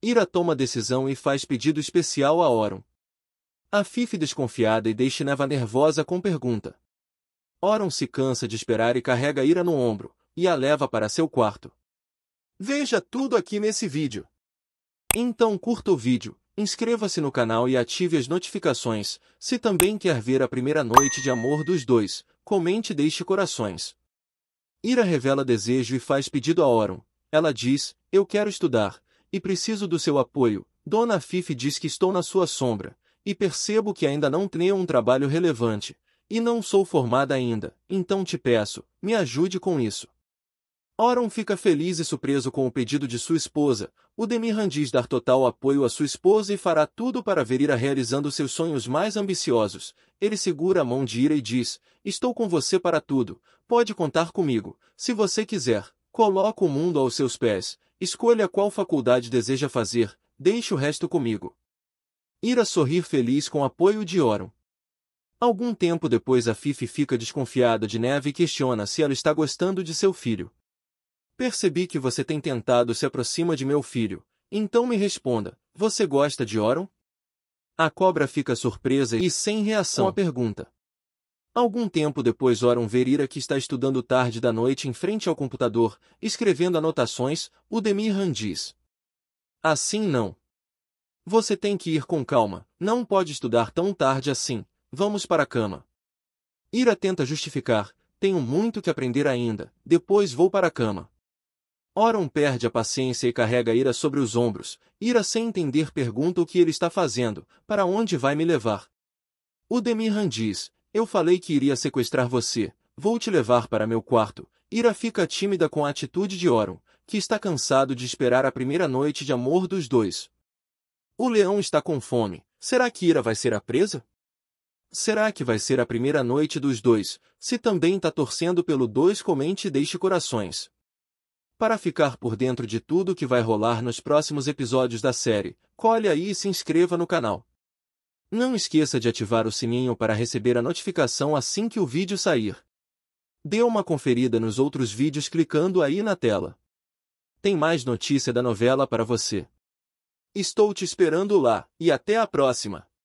Ira toma decisão e faz pedido especial a Oron. A Fife desconfiada e deixa Neva nervosa com pergunta. Oron se cansa de esperar e carrega Ira no ombro, e a leva para seu quarto. Veja tudo aqui nesse vídeo. Então curta o vídeo, inscreva-se no canal e ative as notificações. Se também quer ver a primeira noite de amor dos dois, comente e deixe corações. Ira revela desejo e faz pedido a Oron. Ela diz, eu quero estudar, e preciso do seu apoio. Dona Fife diz que estou na sua sombra, e percebo que ainda não tenho um trabalho relevante, e não sou formada ainda, então te peço, me ajude com isso. Oron fica feliz e surpreso com o pedido de sua esposa. O Demirhan diz dar total apoio à sua esposa e fará tudo para ver Ira realizando seus sonhos mais ambiciosos. Ele segura a mão de Ira e diz, estou com você para tudo, pode contar comigo, se você quiser, coloco o mundo aos seus pés, Escolha qual faculdade deseja fazer, deixe o resto comigo. Ira sorrir feliz com apoio de Oron. Algum tempo depois a Fifi fica desconfiada de Neve e questiona se ela está gostando de seu filho. Percebi que você tem tentado se aproxima de meu filho, então me responda, você gosta de Oron? A cobra fica surpresa e sem reação à pergunta. Algum tempo depois Oram Verira que está estudando tarde da noite em frente ao computador, escrevendo anotações, o Demirhan diz. Assim não. Você tem que ir com calma, não pode estudar tão tarde assim, vamos para a cama. Ira tenta justificar, tenho muito que aprender ainda, depois vou para a cama. Oron perde a paciência e carrega Ira sobre os ombros. Ira, sem entender, pergunta o que ele está fazendo, para onde vai me levar. O Demirhan diz, eu falei que iria sequestrar você. Vou te levar para meu quarto. Ira fica tímida com a atitude de Oron, que está cansado de esperar a primeira noite de amor dos dois. O leão está com fome. Será que Ira vai ser a presa? Será que vai ser a primeira noite dos dois? Se também está torcendo pelo dois, comente e deixe corações. Para ficar por dentro de tudo que vai rolar nos próximos episódios da série, colhe aí e se inscreva no canal. Não esqueça de ativar o sininho para receber a notificação assim que o vídeo sair. Dê uma conferida nos outros vídeos clicando aí na tela. Tem mais notícia da novela para você. Estou te esperando lá, e até a próxima!